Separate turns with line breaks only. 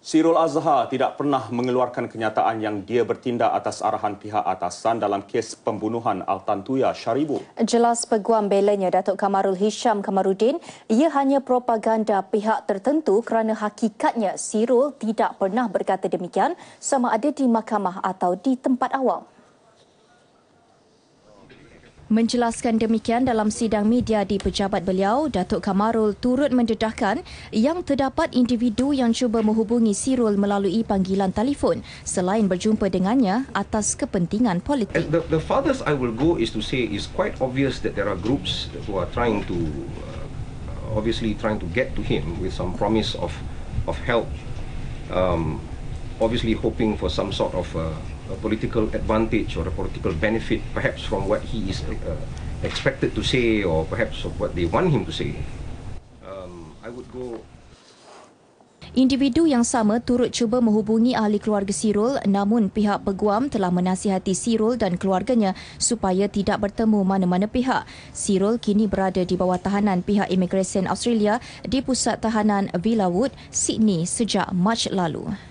Sirul Azhar tidak pernah mengeluarkan kenyataan yang dia bertindak atas arahan pihak atasan dalam kes pembunuhan Altantuya Sharibu.
Jelas peguam belanya Datuk Kamarul Hisham Kamarudin, ia hanya propaganda pihak tertentu kerana hakikatnya Sirul tidak pernah berkata demikian sama ada di mahkamah atau di tempat awam. Menjelaskan demikian dalam sidang media di pejabat beliau, Datuk Kamarul turut mendedahkan yang terdapat individu yang cuba menghubungi Sirul melalui panggilan telefon selain berjumpa dengannya atas kepentingan politik.
The, the farthest I will go is to say is quite obvious that there are groups who are trying to uh, obviously trying to get to him with some promise of of help. Um, obviously hoping for some sort of uh, a political advantage or a political benefit, perhaps from what he is uh, uh, expected to say or perhaps of what they want him to say. Um, I would go.
Individu yang sama turut cuba menghubungi ahli keluarga Sirul namun pihak peguam telah menasihati Sirul dan keluarganya supaya tidak bertemu mana-mana pihak. Sirul kini berada di bawah tahanan pihak Immigration Australia di pusat tahanan Villawood, Sydney sejak Mac lalu.